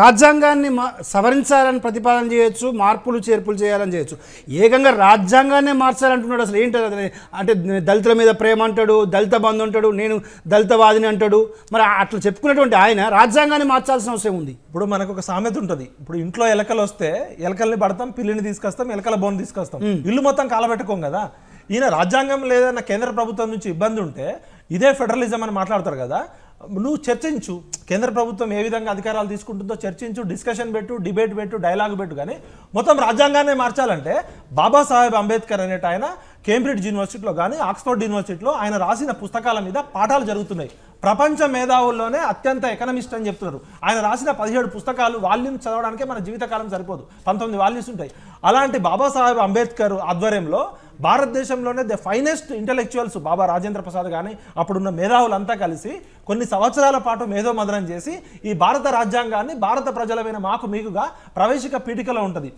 రాజ్యాంగాన్ని సవరించాలని ప్రతిపాదన చేయొచ్చు మార్పులు చేర్పులు చేయాలని చేయొచ్చు ఏకంగా రాజ్యాంగాన్ని మార్చాలంటున్నాడు అసలు ఏంటి అంటే దళితుల మీద ప్రేమ అంటాడు దళిత బంధు అంటాడు నేను దళితవాదిని అంటాడు మరి అట్లా చెప్పుకున్నటువంటి ఆయన రాజ్యాంగాన్ని మార్చాల్సిన అవసరం ఉంది ఇప్పుడు మనకు ఒక సామెత ఉంటుంది ఇప్పుడు ఇంట్లో ఎలకలు వస్తే ఎలకల్ని పడతాం పిల్లిని తీసుకొస్తాం ఎలకల బోన్ తీసుకొస్తాం ఇల్లు మొత్తం కాలబెట్టుకోం కదా ఈయన రాజ్యాంగం లేదన్న కేంద్ర ప్రభుత్వం నుంచి ఇబ్బంది ఉంటే ఇదే ఫెడరలిజం అని మాట్లాడతారు కదా నువ్వు చర్చించు కేంద్ర ప్రభుత్వం ఏ విధంగా అధికారాలు తీసుకుంటుందో చర్చించు డిస్కషన్ పెట్టు డిబేట్ పెట్టు డైలాగ్ పెట్టు కానీ మొత్తం రాజ్యాంగాన్ని మార్చాలంటే బాబాసాహెబ్ అంబేద్కర్ అనేట ఆయన కేంబ్రిడ్జ్ యూనివర్సిటీలో కానీ ఆక్స్ఫర్డ్ యూనివర్సిటీలో ఆయన రాసిన పుస్తకాల మీద పాఠాలు జరుగుతున్నాయి ప్రపంచ మేధావుల్లోనే అత్యంత ఎకనమిస్ట్ అని చెప్తున్నారు ఆయన రాసిన పదిహేడు పుస్తకాలు వాల్యూమ్స్ చదవడానికే మన జీవితకాలం సరిపోదు పంతొమ్మిది వాల్యూస్ ఉంటాయి అలాంటి బాబాసాహెబ్ అంబేద్కర్ ఆధ్వర్యంలో భారతదేశంలోనే the finest intellectuals Baba Rajendra Prasad కానీ అప్పుడున్న మేధావులంతా కలిసి కొన్ని సంవత్సరాల పాటు మదనం చేసి ఈ భారత రాజ్యాంగాన్ని భారత ప్రజలమైన మాకు మీకుగా ప్రవేశిక పీఠికలో ఉంటుంది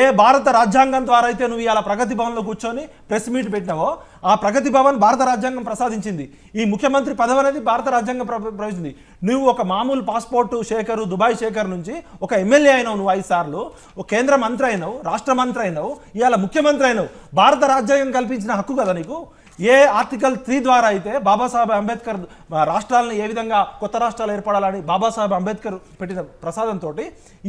ఏ భారత రాజ్యాంగం ద్వారా అయితే నువ్వు ఇలా ప్రగతి భవన్లో కూర్చొని ప్రెస్ మీట్ పెట్టినావో ఆ ప్రగతి భవన్ భారత రాజ్యాంగం ప్రసాదించింది ఈ ముఖ్యమంత్రి పదవి అనేది భారత రాజ్యాంగం ప్రవేశించింది నువ్వు ఒక మామూలు పాస్పోర్టు శేఖరు దుబాయ్ శేఖర్ నుంచి ఒక ఎమ్మెల్యే అయినావు నువ్వు ఐదు సార్లు ఒక కేంద్ర మంత్రి అయినావు రాష్ట్ర మంత్రి అయినావు ఇవాళ ముఖ్యమంత్రి అయినావు భారత రాజ్యాంగం కల్పించిన హక్కు కదా నీకు ఏ ఆర్టికల్ త్రీ ద్వారా అయితే బాబాసాహెబ్ అంబేద్కర్ రాష్ట్రాలను ఏ విధంగా కొత్త రాష్ట్రాలు ఏర్పడాలని బాబాసాహెబ్ అంబేద్కర్ పెట్టిన ప్రసాదంతో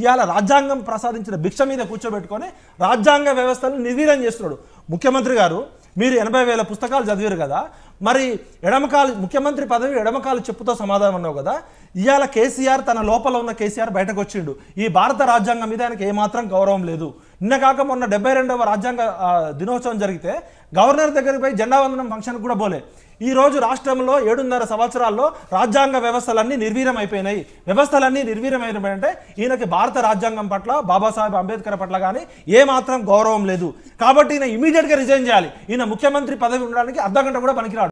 ఇవాళ రాజ్యాంగం ప్రసాదించిన భిక్ష మీద కూర్చోబెట్టుకొని రాజ్యాంగ వ్యవస్థను నిర్వీర్యం చేస్తున్నాడు ముఖ్యమంత్రి గారు మీరు ఎనభై వేల పుస్తకాలు చదివారు కదా మరి ఎడమకాలు ముఖ్యమంత్రి పదవి ఎడమకాలు చెప్పుతో సమాధానం అన్నావు కదా ఇవాళ కేసీఆర్ తన లోపల ఉన్న కేసీఆర్ బయటకు వచ్చిండు ఈ భారత రాజ్యాంగం మీద ఆయనకి ఏమాత్రం గౌరవం లేదు నిన్న కాక మొన్న డెబ్బై రెండవ రాజ్యాంగ దినోత్సవం జరిగితే గవర్నర్ దగ్గరికి పోయి జెండా వందనం ఫంక్షన్ కూడా పోలే ఈ రోజు రాష్ట్రంలో ఏడున్నర సంవత్సరాల్లో రాజ్యాంగ వ్యవస్థలన్నీ నిర్వీర్యం అయిపోయినాయి వ్యవస్థలన్నీ నిర్వీర్యం అంటే ఈయనకి భారత రాజ్యాంగం పట్ల బాబాసాహెబ్ అంబేద్కర్ పట్ల కానీ ఏమాత్రం గౌరవం లేదు కాబట్టి ఈయన ఇమీడియట్గా రిజైన్ చేయాలి ఈయన ముఖ్యమంత్రి పదవి ఉండడానికి అర్ధగంట కూడా పనికిరాడు